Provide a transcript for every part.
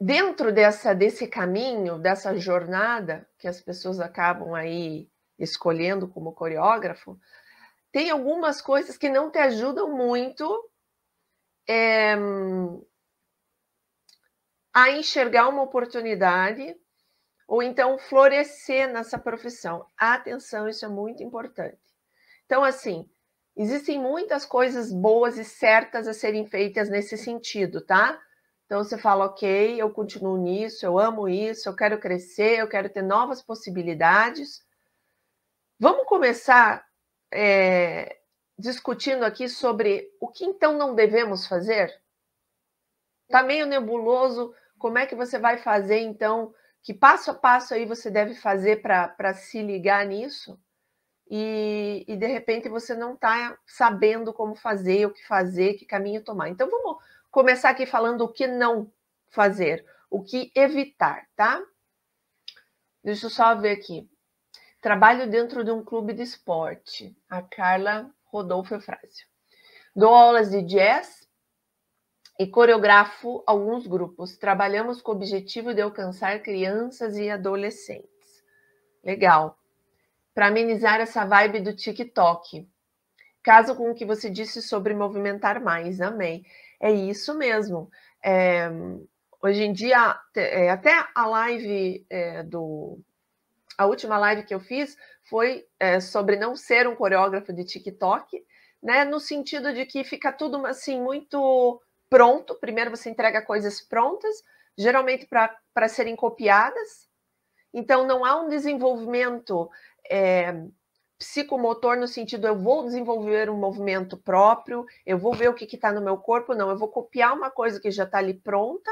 dentro dessa, desse caminho, dessa jornada que as pessoas acabam aí escolhendo como coreógrafo, tem algumas coisas que não te ajudam muito é, a enxergar uma oportunidade ou então florescer nessa profissão. Atenção, isso é muito importante. Então, assim, existem muitas coisas boas e certas a serem feitas nesse sentido, tá? Então você fala, ok, eu continuo nisso, eu amo isso, eu quero crescer, eu quero ter novas possibilidades. Vamos começar é, discutindo aqui sobre o que então não devemos fazer? está meio nebuloso. Como é que você vai fazer então? Que passo a passo aí você deve fazer para se ligar nisso? E, e, de repente você não está sabendo como fazer, o que fazer, que caminho tomar. Então vamos começar aqui falando o que não fazer, o que evitar, tá? Deixa eu só ver aqui. Trabalho dentro de um clube de esporte. A Carla Rodolfo Eufrásio. Dou aulas de jazz e coreografo alguns grupos. Trabalhamos com o objetivo de alcançar crianças e adolescentes. Legal. Para amenizar essa vibe do TikTok. Caso com o que você disse sobre movimentar mais, amém. É isso mesmo. É, hoje em dia, é, até a live é, do. A última live que eu fiz foi é, sobre não ser um coreógrafo de TikTok, né? No sentido de que fica tudo assim muito pronto. Primeiro você entrega coisas prontas, geralmente para serem copiadas. Então não há um desenvolvimento é, psicomotor no sentido eu vou desenvolver um movimento próprio, eu vou ver o que está no meu corpo, não, eu vou copiar uma coisa que já está ali pronta,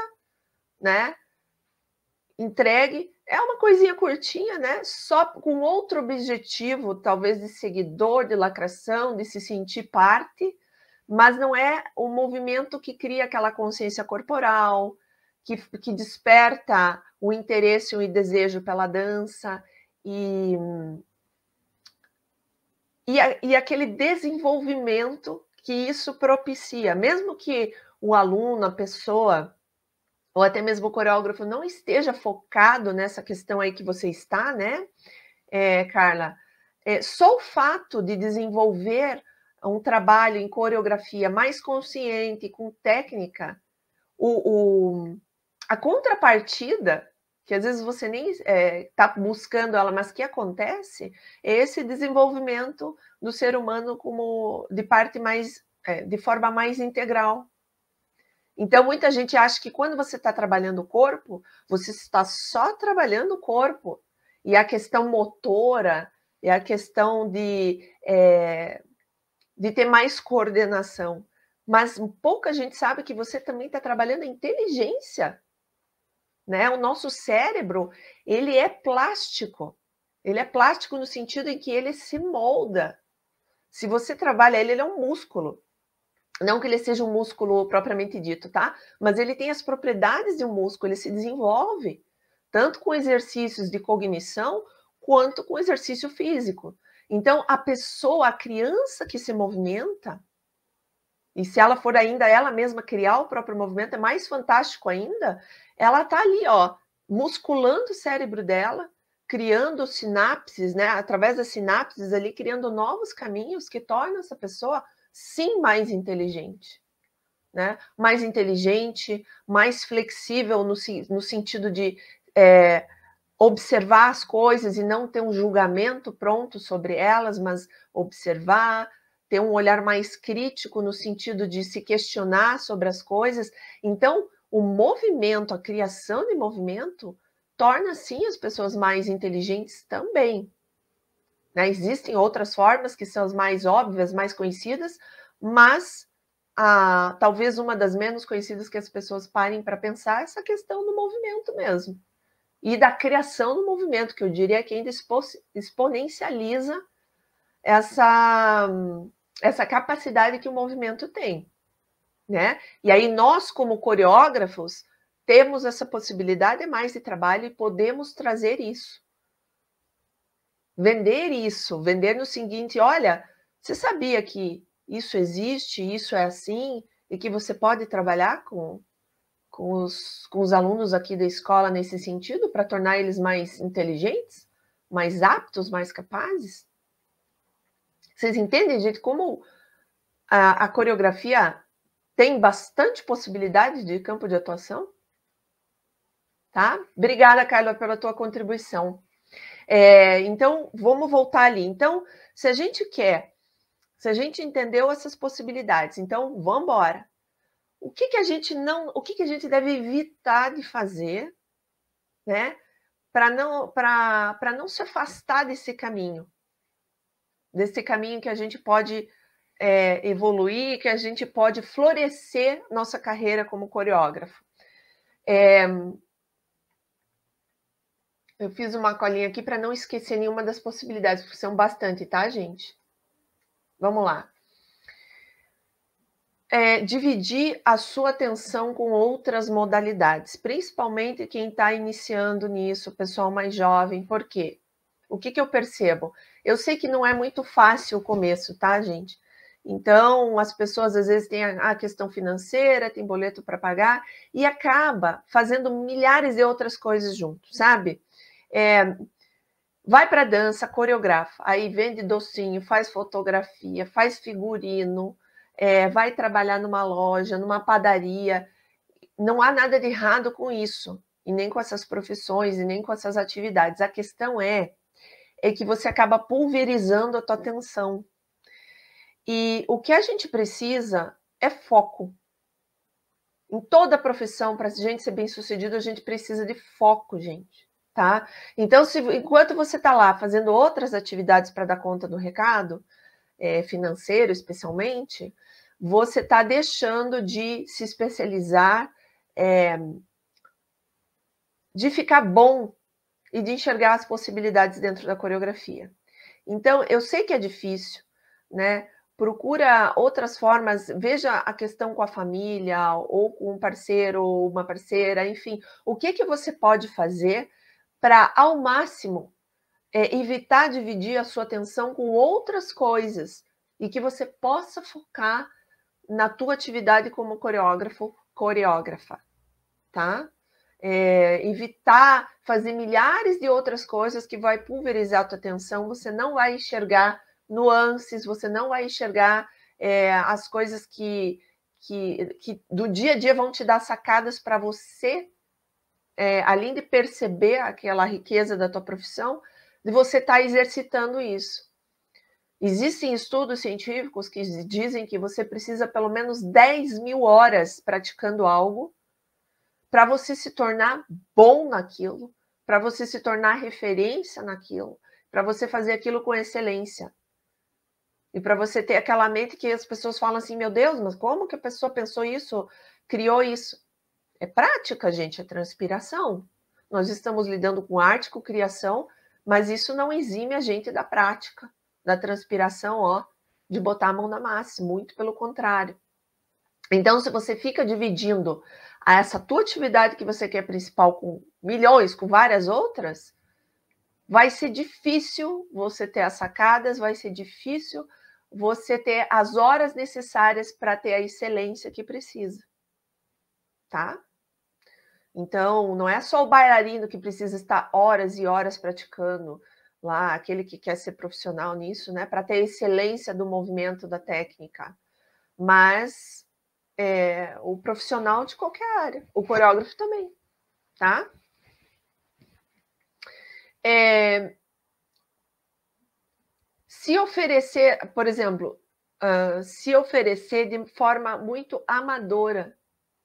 né? Entregue. É uma coisinha curtinha, né? Só com outro objetivo, talvez de seguidor, de lacração, de se sentir parte, mas não é o movimento que cria aquela consciência corporal, que, que desperta o interesse e o desejo pela dança. E e, a, e aquele desenvolvimento que isso propicia, mesmo que o aluno, a pessoa, ou até mesmo o coreógrafo não esteja focado nessa questão aí que você está, né, é, Carla? É, só o fato de desenvolver um trabalho em coreografia mais consciente, com técnica, o, o, a contrapartida que às vezes você nem está é, tá buscando ela, mas que acontece, é esse desenvolvimento do ser humano como de parte mais, é, de forma mais integral. Então, muita gente acha que quando você está trabalhando o corpo, você está só trabalhando o corpo. E a questão motora, e a questão de, é, de ter mais coordenação. Mas pouca gente sabe que você também está trabalhando a inteligência né? O nosso cérebro, ele é plástico. Ele é plástico no sentido em que ele se molda. Se você trabalha ele, ele é um músculo. Não que ele seja um músculo propriamente dito, tá? Mas ele tem as propriedades de um músculo, ele se desenvolve tanto com exercícios de cognição quanto com exercício físico. Então, a pessoa, a criança que se movimenta, e se ela for ainda ela mesma criar o próprio movimento, é mais fantástico ainda. Ela está ali, ó, musculando o cérebro dela, criando sinapses, né? Através das sinapses ali, criando novos caminhos que tornam essa pessoa sim mais inteligente. Né? mais inteligente, mais flexível no, no sentido de é, observar as coisas e não ter um julgamento pronto sobre elas, mas observar, ter um olhar mais crítico no sentido de se questionar sobre as coisas. Então, o movimento, a criação de movimento, torna sim as pessoas mais inteligentes também. Né? Existem outras formas que são as mais óbvias, mais conhecidas, mas a ah, talvez uma das menos conhecidas que as pessoas parem para pensar é essa questão do movimento mesmo. E da criação do movimento, que eu diria que ainda exponencializa essa, essa capacidade que o movimento tem, né? E aí nós, como coreógrafos, temos essa possibilidade mais de trabalho e podemos trazer isso. Vender isso, vender no seguinte, olha, você sabia que isso existe, isso é assim, e que você pode trabalhar com, com, os, com os alunos aqui da escola nesse sentido, para tornar eles mais inteligentes, mais aptos, mais capazes? Vocês entendem, gente, como a, a coreografia tem bastante possibilidade de campo de atuação? Tá? Obrigada, Carla, pela tua contribuição. É, então, vamos voltar ali. Então, se a gente quer, se a gente entendeu essas possibilidades, então vamos embora. O que, que a gente não, o que, que a gente deve evitar de fazer, né? Para não, para não se afastar desse caminho desse caminho que a gente pode é, evoluir, que a gente pode florescer nossa carreira como coreógrafo. É... Eu fiz uma colinha aqui para não esquecer nenhuma das possibilidades, porque são bastante, tá, gente? Vamos lá. É, dividir a sua atenção com outras modalidades, principalmente quem está iniciando nisso, o pessoal mais jovem, por quê? O que, que eu percebo? Eu sei que não é muito fácil o começo, tá, gente? Então, as pessoas às vezes têm a questão financeira, tem boleto para pagar e acaba fazendo milhares de outras coisas junto, sabe? É, vai para dança, coreografa, aí vende docinho, faz fotografia, faz figurino, é, vai trabalhar numa loja, numa padaria. Não há nada de errado com isso, e nem com essas profissões, e nem com essas atividades. A questão é é que você acaba pulverizando a tua atenção. E o que a gente precisa é foco. Em toda a profissão, para a gente ser bem sucedido, a gente precisa de foco, gente. Tá? Então, se, enquanto você está lá fazendo outras atividades para dar conta do recado, é, financeiro especialmente, você está deixando de se especializar, é, de ficar bom e de enxergar as possibilidades dentro da coreografia. Então, eu sei que é difícil, né? Procura outras formas, veja a questão com a família ou com um parceiro ou uma parceira, enfim, o que que você pode fazer para ao máximo é, evitar dividir a sua atenção com outras coisas e que você possa focar na tua atividade como coreógrafo, coreógrafa, tá? é, evitar fazer milhares de outras coisas que vai pulverizar a tua atenção, você não vai enxergar nuances, você não vai enxergar é, as coisas que, que, que, do dia a dia vão te dar sacadas para você, é, além de perceber aquela riqueza da tua profissão, de você estar tá exercitando isso. Existem estudos científicos que dizem que você precisa pelo menos 10 mil horas praticando algo para você se tornar bom naquilo, para você se tornar referência naquilo, para você fazer aquilo com excelência. E para você ter aquela mente que as pessoas falam assim: meu Deus, mas como que a pessoa pensou isso, criou isso? É prática, gente, é transpiração. Nós estamos lidando com arte, com criação, mas isso não exime a gente da prática, da transpiração, ó, de botar a mão na massa, muito pelo contrário. Então, se você fica dividindo a essa tua atividade que você quer principal com milhões, com várias outras, vai ser difícil você ter as sacadas, vai ser difícil você ter as horas necessárias para ter a excelência que precisa. Tá? Então, não é só o bailarino que precisa estar horas e horas praticando lá, aquele que quer ser profissional nisso, né, para ter excelência do movimento da técnica. Mas é, o profissional de qualquer área, o coreógrafo também, tá? É, se oferecer, por exemplo, uh, se oferecer de forma muito amadora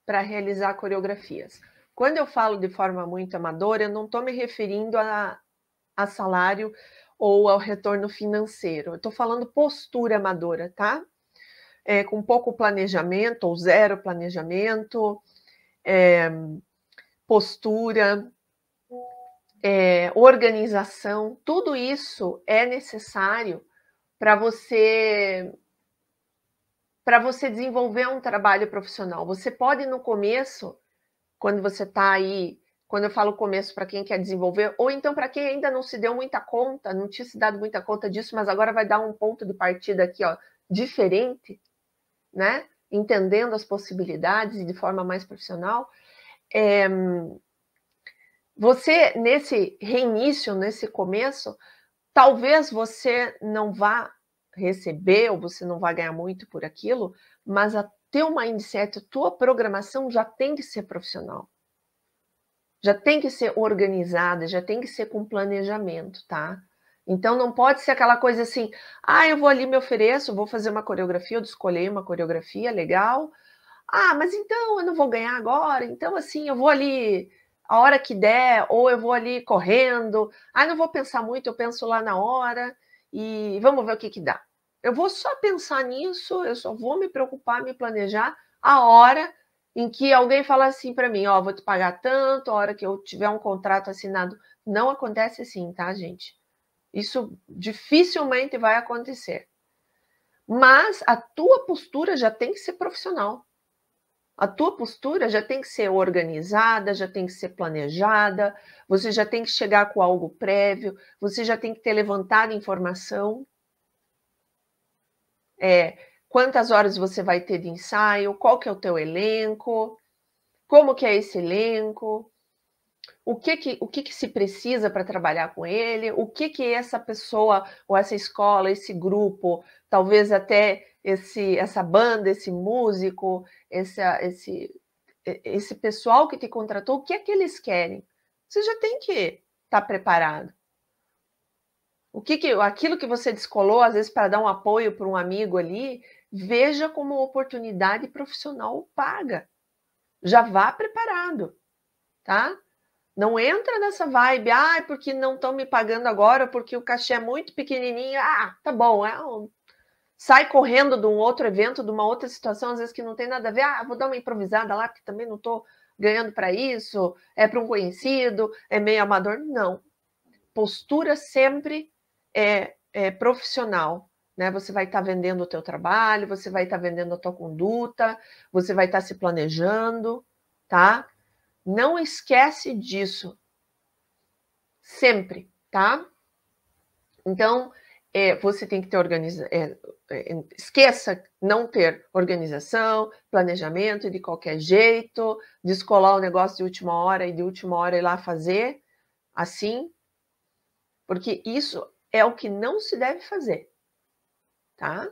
para realizar coreografias. Quando eu falo de forma muito amadora, eu não estou me referindo a, a salário ou ao retorno financeiro. Eu estou falando postura amadora, tá? é, com pouco planejamento ou zero planejamento, é, postura, é, organização, tudo isso é necessário para você para você desenvolver um trabalho profissional. Você pode no começo, quando você está aí, quando eu falo começo para quem quer desenvolver, ou então para quem ainda não se deu muita conta, não tinha se dado muita conta disso, mas agora vai dar um ponto de partida aqui, ó, diferente né? Entendendo as possibilidades de forma mais profissional. É, você, nesse reinício, nesse começo, talvez você não vá receber ou você não vai ganhar muito por aquilo, mas a teu mindset, a tua programação já tem que ser profissional. Já tem que ser organizada, já tem que ser com planejamento, tá? Então não pode ser aquela coisa assim, ah, eu vou ali, me ofereço, vou fazer uma coreografia, eu escolhi uma coreografia legal. Ah, mas então eu não vou ganhar agora, então assim, eu vou ali a hora que der, ou eu vou ali correndo, ah, não vou pensar muito, eu penso lá na hora e vamos ver o que que dá. Eu vou só pensar nisso, eu só vou me preocupar, me planejar a hora em que alguém fala assim para mim, ó, oh, vou te pagar tanto, a hora que eu tiver um contrato assinado. Não acontece assim, tá, gente? Isso dificilmente vai acontecer. Mas a tua postura já tem que ser profissional. A tua postura já tem que ser organizada, já tem que ser planejada, você já tem que chegar com algo prévio, você já tem que ter levantado informação. É, quantas horas você vai ter de ensaio, qual que é o teu elenco, como que é esse elenco, o que que, o que, que se precisa para trabalhar com ele, o que que essa pessoa ou essa escola, esse grupo, talvez até esse essa banda, esse músico, esse esse esse pessoal que te contratou, o que é que eles querem? Você já tem que estar tá preparado. O que, que aquilo que você descolou às vezes para dar um apoio para um amigo ali, veja como oportunidade profissional paga. Já vá preparado, tá? Não entra nessa vibe, ah, porque não estão me pagando agora, porque o cachê é muito pequenininho. Ah, tá bom, é um... sai correndo de um outro evento, de uma outra situação, às vezes que não tem nada a ver. Ah, vou dar uma improvisada lá, que também não estou ganhando para isso, é para um conhecido, é meio amador. Não. Postura sempre é, é profissional, né? Você vai estar tá vendendo o teu trabalho, você vai estar tá vendendo a tua conduta, você vai estar tá se planejando, tá? Não esquece disso. Sempre, tá? Então, é, você tem que ter organização. É, é, esqueça não ter organização, planejamento de qualquer jeito, descolar o negócio de última hora e de última hora ir lá fazer assim, porque isso é o que não se deve fazer, tá?